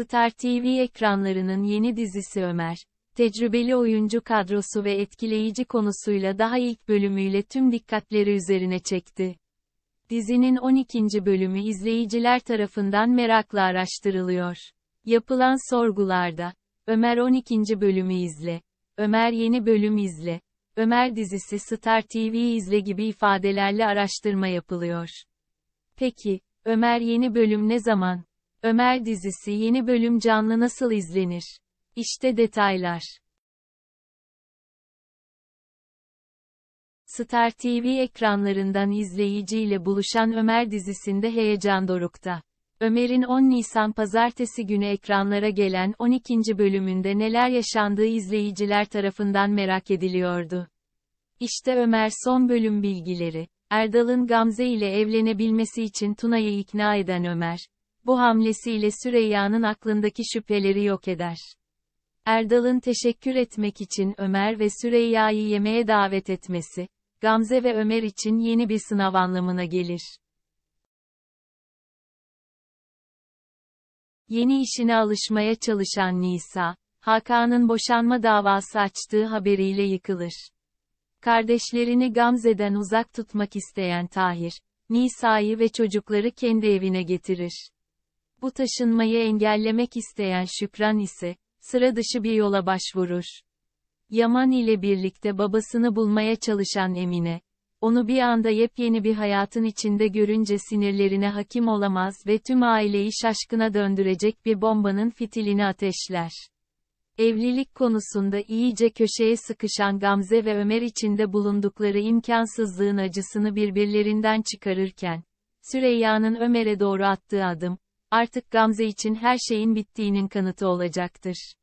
Star TV ekranlarının yeni dizisi Ömer, tecrübeli oyuncu kadrosu ve etkileyici konusuyla daha ilk bölümüyle tüm dikkatleri üzerine çekti. Dizinin 12. bölümü izleyiciler tarafından merakla araştırılıyor. Yapılan sorgularda, Ömer 12. bölümü izle, Ömer yeni bölüm izle, Ömer dizisi Star TV izle gibi ifadelerle araştırma yapılıyor. Peki, Ömer yeni bölüm ne zaman? Ömer dizisi yeni bölüm canlı nasıl izlenir? İşte detaylar. Star TV ekranlarından izleyiciyle buluşan Ömer dizisinde heyecan dorukta. Ömer'in 10 Nisan pazartesi günü ekranlara gelen 12. bölümünde neler yaşandığı izleyiciler tarafından merak ediliyordu. İşte Ömer son bölüm bilgileri. Erdal'ın Gamze ile evlenebilmesi için Tuna'yı ikna eden Ömer, bu hamlesiyle Süreyya'nın aklındaki şüpheleri yok eder. Erdal'ın teşekkür etmek için Ömer ve Süreyya'yı yemeğe davet etmesi, Gamze ve Ömer için yeni bir sınav anlamına gelir. Yeni işine alışmaya çalışan Nisa, Hakan'ın boşanma davası açtığı haberiyle yıkılır. Kardeşlerini Gamze'den uzak tutmak isteyen Tahir, Nisa'yı ve çocukları kendi evine getirir. Bu taşınmayı engellemek isteyen Şükran ise, sıra dışı bir yola başvurur. Yaman ile birlikte babasını bulmaya çalışan Emine, onu bir anda yepyeni bir hayatın içinde görünce sinirlerine hakim olamaz ve tüm aileyi şaşkına döndürecek bir bombanın fitilini ateşler. Evlilik konusunda iyice köşeye sıkışan Gamze ve Ömer içinde bulundukları imkansızlığın acısını birbirlerinden çıkarırken, Süreyya'nın Ömer'e doğru attığı adım, artık Gamze için her şeyin bittiğinin kanıtı olacaktır.